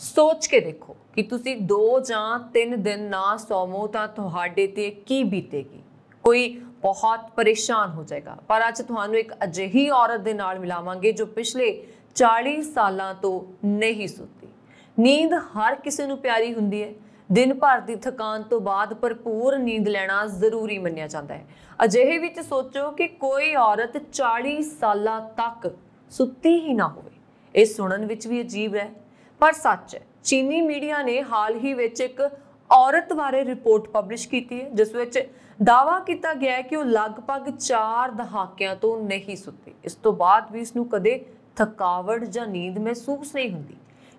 ਸੋਚ ਕੇ ਦੇਖੋ ਕਿ ਤੁਸੀਂ 2 ਜਾਂ 3 ਦਿਨ ਨਾ ਸੌਵੋ ਤਾਂ ਤੁਹਾਡੇ ਤੇ ਕੀ ਬੀਤੇਗੀ ਕੋਈ ਬਹੁਤ ਪਰੇਸ਼ਾਨ ਹੋ ਜਾਏਗਾ ਪਰ ਅੱਜ ਤੁਹਾਨੂੰ ਇੱਕ ਅਜਿਹੀ ਔਰਤ ਦੇ ਨਾਲ ਮਿਲਾਵਾਂਗੇ ਜੋ ਪਿਛਲੇ 40 ਸਾਲਾਂ ਤੋਂ ਨਹੀਂ ਸੁੱਤੀ ਨੀਂਦ ਹਰ ਕਿਸੇ ਨੂੰ ਪਿਆਰੀ ਹੁੰਦੀ ਹੈ ਦਿਨ ਭਰ ਦੀ ਥਕਾਨ ਤੋਂ ਬਾਅਦ ਭਰਪੂਰ ਨੀਂਦ ਲੈਣਾ ਜ਼ਰੂਰੀ ਮੰਨਿਆ ਜਾਂਦਾ ਹੈ ਅਜਿਹੇ ਵਿੱਚ ਸੋਚੋ ਕਿ ਕੋਈ ਔਰਤ 40 ਸਾਲਾਂ ਤੱਕ ਸੁੱਤੀ ਹੀ ਨਾ ਹੋਵੇ ਇਹ ਸੁਣਨ ਵਿੱਚ ਵੀ ਅਜੀਬ ਹੈ ਪਰ ਸੱਚ ਚੀਨੀ ਮੀਡੀਆ ਨੇ ਹਾਲ ਹੀ ਵਿੱਚ ਇੱਕ ਔਰਤ ਬਾਰੇ ਰਿਪੋਰਟ ਪਬਲਿਸ਼ ਕੀਤੀ ਹੈ ਜਿਸ ਵਿੱਚ ਦਾਵਾ ਕੀਤਾ ਗਿਆ ਹੈ ਕਿ ਉਹ ਲਗਭਗ 4 ਦਹਾਕਿਆਂ ਤੋਂ ਨਹੀਂ ਸੁੱਤੀ ਇਸ ਤੋਂ ਬਾਅਦ ਵੀ ਇਸ ਨੂੰ ਕਦੇ ਥਕਾਵਟ ਜਾਂ ਨੀਂਦ ਮਹਿਸੂਸ ਨਹੀਂ ਹੁੰਦੀ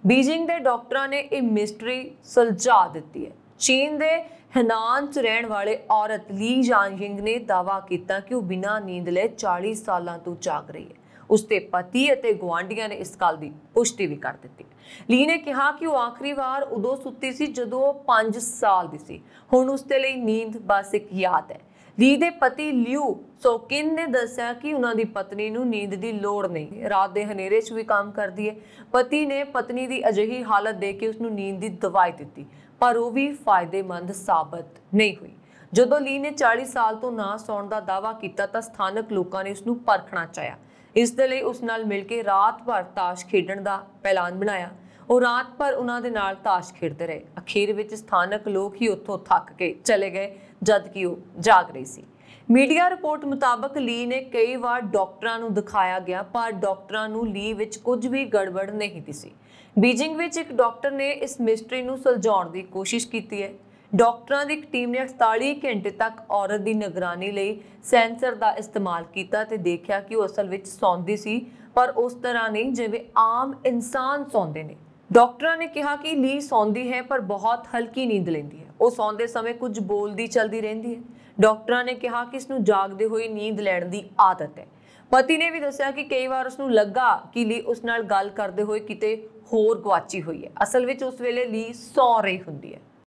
ਬੀਜਿੰਗ ਦੇ ਡਾਕਟਰਾਂ ਨੇ ਇਹ ਮਿਸਟਰੀ ਸੁਲਝਾ ਦਿੱਤੀ ਹੈ ਚੀਨ ਦੇ ਹਨਾਨ 'ਚ ਰਹਿਣ ਵਾਲੇ ਔਰਤ ਲੀ ਜਾਂਗਿੰਗ ਨੇ ਦਾਵਾ ਕੀਤਾ ਕਿ ਉਹ ਬਿਨਾਂ ਨੀਂਦ ਲਏ 40 ਸਾਲਾਂ ਤੋਂ ਜਾਗ ਰਹੀ ਹੈ ਉਸ ਦੇ ਪਤੀ ਅਤੇ ਗਵਾਂਢੀਆਂ ਨੇ ਇਸ ਗੱਲ ਦੀ ਪੁਸ਼ਟੀ ਵੀ ਕਰ ਦਿੱਤੀ ਲੀ ਨੇ ਕਿਹਾ ਕਿ ਉਹ ਆਖਰੀ ਵਾਰ ਉਦੋਂ ਸੁੱਤੀ ਸੀ ਜਦੋਂ ਉਹ 5 ਸਾਲ ਦੀ ਸੀ ਹੁਣ ਉਸ ਦੇ ਲਈ ਨੀਂਦ ਬਸ ਇੱਕ ਯਾਦ ਹੈ ਲੀ ਦੇ ਪਤੀ ਲਿਊ ਸੋਕਿਨ ਨੇ ਦੱਸਿਆ ਕਿ ਉਹਨਾਂ ਦੀ ਪਤਨੀ ਨੂੰ ਨੀਂਦ ਦੀ ਲੋੜ ਨਹੀਂ ਰਾਤ ਦੇ ਹਨੇਰੇ 'ਚ ਵੀ ਕੰਮ ਕਰਦੀ ਹੈ ਪਤੀ ਨੇ ਪਤਨੀ ਦੀ ਅਜਿਹੀ ਹਾਲਤ ਦੇ ਕੇ ਉਸ ਨੂੰ ਨੀਂਦ ਦੀ ਦਵਾਈ ਦਿੱਤੀ ਪਰ ਉਹ ਵੀ ਫਾਇਦੇਮੰਦ ਸਾਬਤ ਨਹੀਂ ਹੋਈ ਜਦੋਂ ਲੀ ਨੇ 40 ਸਾਲ ਤੋਂ ਨਾ ਸੌਣ ਦਾ ਦਾਵਾ ਕੀਤਾ ਤਾਂ ਸਥਾਨਕ ਲੋਕਾਂ ਨੇ ਉਸ ਨੂੰ ਪਰਖਣਾ ਚਾਹਿਆ ਇਸ ਦੇ ਲਈ ਉਸ ਨਾਲ ਮਿਲ ਕੇ ਰਾਤ ਭਰ ਤਾਸ਼ ਖੇਡਣ ਦਾ ਐਲਾਨ ਬਣਾਇਆ ਉਹ ਰਾਤ ਭਰ ਉਹਨਾਂ ਦੇ ਨਾਲ ਤਾਸ਼ ਖੇਡਦੇ ਰਹੇ ਅਖੀਰ ਵਿੱਚ ਸਥਾਨਕ ਲੋਕ ਹੀ ਉੱਥੋਂ ਥੱਕ ਕੇ ਚਲੇ ਗਏ ਜਦ ਕਿ ਉਹ ਜਾਗ ਰਹੀ ਸੀ ਮੀਡੀਆ ਰਿਪੋਰਟ ਮੁਤਾਬਕ ਲੀ ਨੇ ਕਈ ਵਾਰ ਡਾਕਟਰਾਂ ਨੂੰ ਦਿਖਾਇਆ ਗਿਆ ਪਰ ਡਾਕਟਰਾਂ ਨੂੰ ਲੀ ਵਿੱਚ ਕੁਝ ਵੀ ਗੜਬੜ ਨਹੀਂ ਦਿਸੀ ਬੀਜਿੰਗ ਵਿੱਚ ਇੱਕ ਡਾਕਟਰ ਨੇ ਇਸ ਮਿਸਟਰੀ ਨੂੰ ਸੁਲਝਾਉਣ ਦੀ ਕੋਸ਼ਿਸ਼ ਕੀਤੀ ਹੈ ਡਾਕਟਰਾਂ ਦੀ ਇੱਕ ਟੀਮ ਨੇ 48 ਘੰਟੇ ਤੱਕ ਔਰਤ ਦੀ ਨਿਗਰਾਨੀ ਲਈ ਸੈਂਸਰ ਦਾ ਇਸਤੇਮਾਲ ਕੀਤਾ ਤੇ ਦੇਖਿਆ ਕਿ ਉਹ ਅਸਲ ਵਿੱਚ ਸੌਂਦੀ ਸੀ ਪਰ ਉਸ ਤਰ੍ਹਾਂ ਨਹੀਂ ਜਿਵੇਂ ਆਮ ਇਨਸਾਨ ਸੌਂਦੇ ਨੇ ਡਾਕਟਰਾਂ ਨੇ ਕਿਹਾ ਕਿ ਲੀ ਸੌਂਦੀ ਹੈ ਪਰ ਬਹੁਤ ਹਲਕੀ ਨੀਂਦ ਲੈਂਦੀ ਹੈ ਉਹ ਸੌਂਦੇ ਸਮੇਂ ਕੁਝ ਬੋਲਦੀ ਚਲਦੀ ਰਹਿੰਦੀ ਹੈ ਡਾਕਟਰਾਂ ਨੇ ਕਿਹਾ ਕਿ ਇਸ ਨੂੰ ਜਾਗਦੇ ਹੋਏ ਨੀਂਦ ਲੈਣ ਦੀ ਆਦਤ ਹੈ ਪਤੀ ਨੇ ਵੀ ਦੱਸਿਆ ਕਿ ਕਈ ਵਾਰ ਉਸ ਨੂੰ ਲੱਗਾ ਕਿ ਲੀ ਉਸ ਨਾਲ ਗੱਲ ਕਰਦੇ ਹੋਏ ਕਿਤੇ ਹੋਰ ਗਵਾਚੀ ਹੋਈ ਹੈ ਅਸਲ ਵਿੱਚ ਉਸ ਵੇਲੇ ਲੀ ਸੌ ਰਹੀ ਹੁੰਦੀ ਹੈ